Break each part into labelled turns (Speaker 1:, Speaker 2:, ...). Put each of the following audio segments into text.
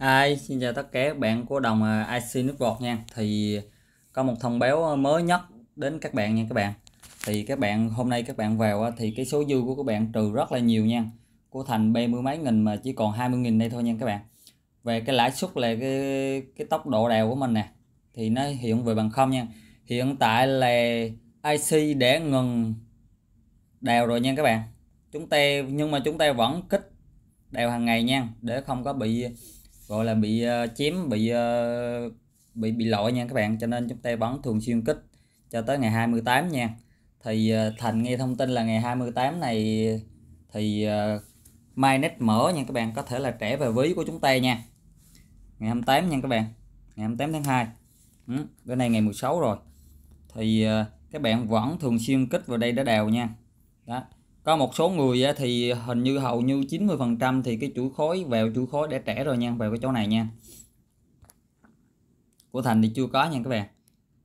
Speaker 1: Hi, xin chào tất cả các bạn của đồng IC nước bọt nha Thì có một thông báo à, mới nhất đến các bạn nha các bạn Thì các bạn hôm nay các bạn vào à, thì cái số dư của các bạn trừ rất là nhiều nha Của thành bay mươi mấy nghìn mà chỉ còn 20 nghìn đây thôi nha các bạn Về cái lãi suất là cái cái tốc độ đào của mình nè Thì nó hiện về bằng không nha Hiện tại là IC để ngừng đào rồi nha các bạn Chúng ta nhưng mà chúng ta vẫn kích đào hàng ngày nha để không có bị gọi là bị uh, chém bị uh, bị bị lỗi nha các bạn cho nên chúng ta bắn thường xuyên kích cho tới ngày 28 nha thì uh, Thành nghe thông tin là ngày 28 này thì uh, mai nét mở nha các bạn có thể là trẻ về ví của chúng ta nha ngày 28 nha các bạn ngày 28 tháng 2 ừ, bữa nay ngày 16 rồi thì uh, các bạn vẫn thường xuyên kích vào đây để đào nha đó có một số người thì hình như hầu như 90% thì cái chuỗi khối vào chuỗi khối để trẻ rồi nha vào cái chỗ này nha của Thành thì chưa có nha các bạn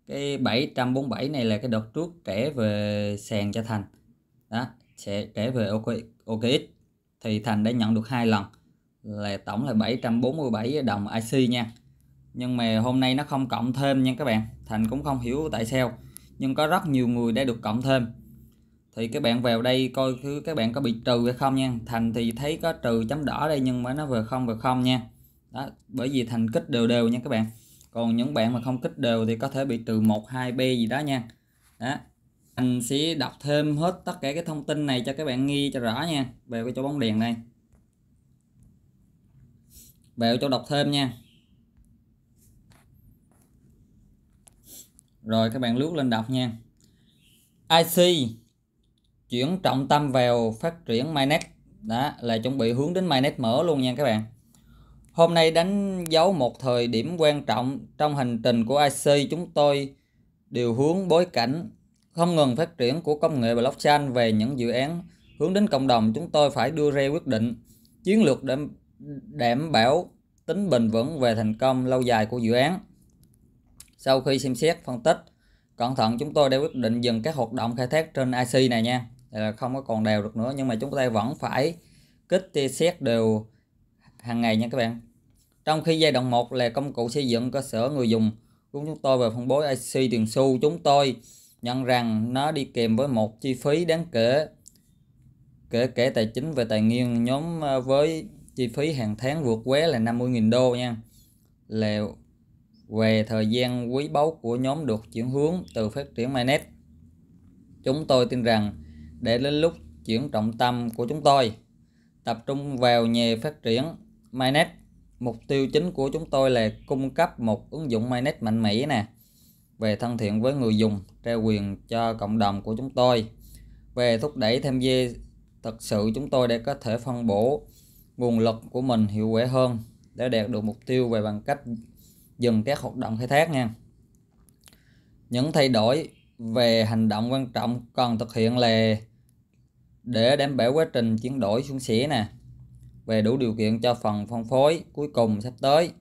Speaker 1: cái 747 này là cái đợt trước trẻ về sàn cho Thành đó sẽ trẻ về ok ok thì Thành đã nhận được hai lần là tổng là 747 đồng IC nha nhưng mà hôm nay nó không cộng thêm nha các bạn Thành cũng không hiểu tại sao nhưng có rất nhiều người đã được cộng thêm thì các bạn vào đây coi các bạn có bị trừ hay không nha thành thì thấy có trừ chấm đỏ đây nhưng mà nó vừa không vừa không nha đó bởi vì thành kích đều đều nha các bạn còn những bạn mà không kích đều thì có thể bị trừ một hai b gì đó nha đó anh sẽ đọc thêm hết tất cả cái thông tin này cho các bạn nghi cho rõ nha về cái chỗ bóng đèn này về chỗ đọc thêm nha rồi các bạn lướt lên đọc nha IC chuyển trọng tâm vào phát triển mainnet đó là chuẩn bị hướng đến mainnet mở luôn nha các bạn hôm nay đánh dấu một thời điểm quan trọng trong hành trình của IC chúng tôi điều hướng bối cảnh không ngừng phát triển của công nghệ blockchain về những dự án hướng đến cộng đồng chúng tôi phải đưa ra quyết định chiến lược để đảm bảo tính bền vững về thành công lâu dài của dự án sau khi xem xét phân tích cẩn thận chúng tôi đã quyết định dừng các hoạt động khai thác trên IC này nha là không có còn đều được nữa nhưng mà chúng ta vẫn phải kích tia xét đều hàng ngày nha các bạn trong khi giai đoạn 1 là công cụ xây dựng cơ sở người dùng của chúng tôi về phân bố IC tiền xu chúng tôi nhận rằng nó đi kèm với một chi phí đáng kể kể kể tài chính về tài nguyên nhóm ờ, với chi phí hàng tháng vượt quá là 50.000 đô nha là về thời gian quý báu của nhóm được chuyển hướng từ phát triển mainnet chúng tôi tin rằng để đến lúc chuyển trọng tâm của chúng tôi tập trung vào nghề phát triển Mainnet. Mục tiêu chính của chúng tôi là cung cấp một ứng dụng Mainnet mạnh mẽ nè về thân thiện với người dùng, trao quyền cho cộng đồng của chúng tôi. Về thúc đẩy tham gia thực sự chúng tôi để có thể phân bổ nguồn lực của mình hiệu quả hơn để đạt được mục tiêu về bằng cách dừng các hoạt động khai thác nha. Những thay đổi về hành động quan trọng cần thực hiện là để đảm bảo quá trình chuyển đổi xuống xỉ nè về đủ điều kiện cho phần phân phối cuối cùng sắp tới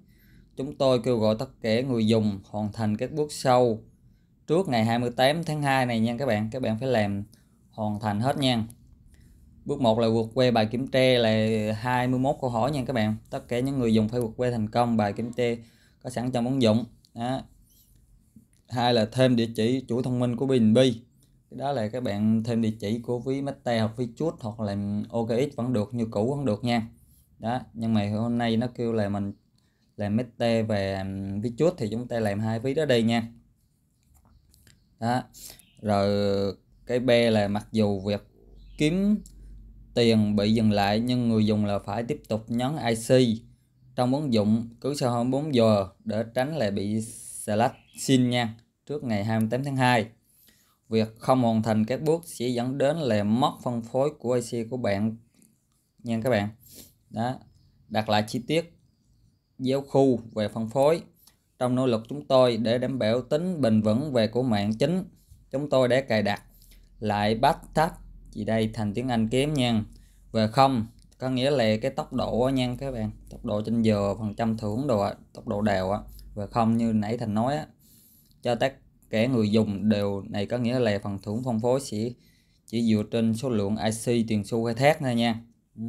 Speaker 1: chúng tôi kêu gọi tất cả người dùng hoàn thành các bước sau trước ngày 28 tháng 2 này nha các bạn các bạn phải làm hoàn thành hết nha bước 1 là vượt qua bài kiểm tra là 21 câu hỏi nha các bạn tất cả những người dùng phải vượt qua thành công bài kiểm tra có sẵn trong ứng dụng đó. hai là thêm địa chỉ chủ thông minh của Bình Bi đó là các bạn thêm địa chỉ của ví meta hoặc ví chuốt hoặc là OKX vẫn được như cũ vẫn được nha đó nhưng mà hôm nay nó kêu là mình làm meta và ví chuốt thì chúng ta làm hai ví đó đây nha đó rồi cái B là mặc dù việc kiếm tiền bị dừng lại nhưng người dùng là phải tiếp tục nhấn IC trong ứng dụng cứ sau hơn 24 giờ để tránh lại bị select xin nha trước ngày 28 tháng 2 Việc không hoàn thành các bước sẽ dẫn đến là mất phân phối của IC của bạn nha các bạn. Đó, đặt lại chi tiết giáo khu về phân phối. Trong nỗ lực chúng tôi để đảm bảo tính bền vững về của mạng chính, chúng tôi đã cài đặt lại bắt tách gì đây thành tiếng Anh kém nha. Về không có nghĩa là cái tốc độ nha các bạn, tốc độ trên giờ phần trăm thưởng đồ tốc độ đều á, về không như nãy thành nói á, cho tác kẻ người dùng đều này có nghĩa là phần thưởng phân phối sẽ chỉ dựa trên số lượng IC tiền xu khai thác thôi nha ừ.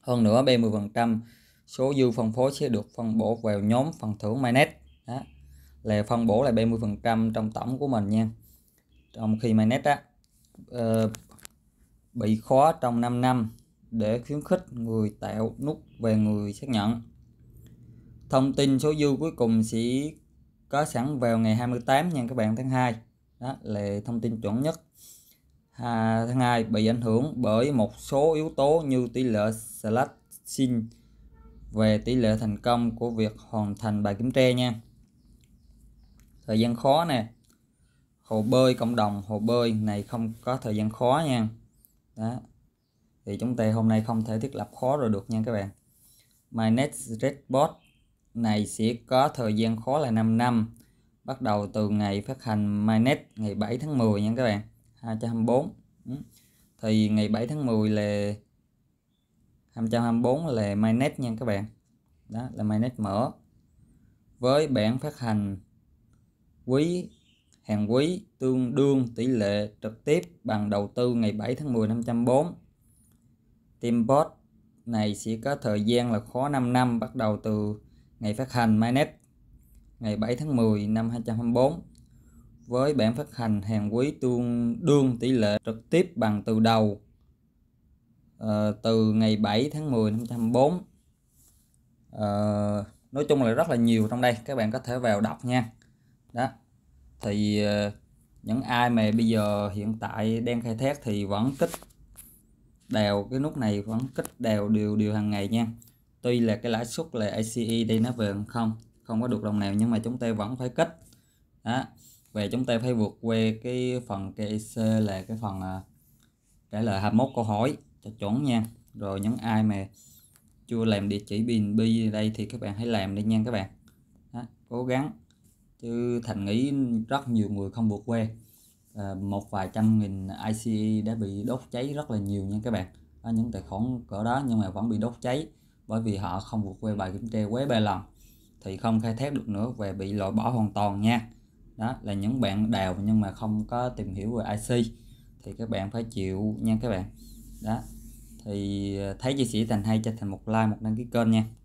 Speaker 1: hơn nữa B10% số dư phân phối sẽ được phân bổ vào nhóm phần thưởng MyNet đó. là phân bổ là 30% trong tổng của mình nha trong khi MyNet á, uh, bị khó trong 5 năm để khuyến khích người tạo nút về người xác nhận thông tin số dư cuối cùng sẽ có sẵn vào ngày 28 nha các bạn tháng 2 đó là thông tin chuẩn nhất à, tháng 2 bị ảnh hưởng bởi một số yếu tố như tỷ lệ slash về tỷ lệ thành công của việc hoàn thành bài kiểm tra nha thời gian khó nè hồ bơi cộng đồng hồ bơi này không có thời gian khó nha đó thì chúng ta hôm nay không thể thiết lập khó rồi được nha các bạn my next redbot này sẽ có thời gian khóa là 5 năm bắt đầu từ ngày phát hành mainnet ngày 7 tháng 10 nha các bạn 224 ừ. thì ngày 7 tháng 10 là 224 là mainnet nha các bạn đó là mainnet mở với bản phát hành quý hàng quý tương đương tỷ lệ trực tiếp bằng đầu tư ngày 7 tháng 10 năm 104 Timbot này sẽ có thời gian là khó 5 năm bắt đầu từ ngày phát hành MyNet ngày 7 tháng 10 năm 2024 với bản phát hành hàng quý tương đương tỷ lệ trực tiếp bằng từ đầu à, từ ngày 7 tháng 10 năm 2024 à, ờ, nói chung là rất là nhiều trong đây các bạn có thể vào đọc nha đó thì ờ, những ai mà bây giờ hiện tại đang khai thác thì vẫn kích đèo cái nút này vẫn kích đèo đều đều hàng ngày nha tuy là cái lãi suất là ACE đi nó về không không có được đồng nào nhưng mà chúng ta vẫn phải kích đó về chúng ta phải vượt qua cái phần KEC e là cái phần à, trả lời 21 câu hỏi cho chuẩn nha rồi những ai mà chưa làm địa chỉ pin bi đây thì các bạn hãy làm đi nha các bạn đó, cố gắng chứ thành nghĩ rất nhiều người không vượt qua à, một vài trăm nghìn ICE đã bị đốt cháy rất là nhiều nha các bạn ở những tài khoản cỡ đó nhưng mà vẫn bị đốt cháy bởi vì họ không vượt qua bài kiểm tra quá ba lần thì không khai thác được nữa và bị loại bỏ hoàn toàn nha đó là những bạn đào nhưng mà không có tìm hiểu về IC thì các bạn phải chịu nha các bạn đó thì thấy chia sẻ thành hay cho thành một like một đăng ký kênh nha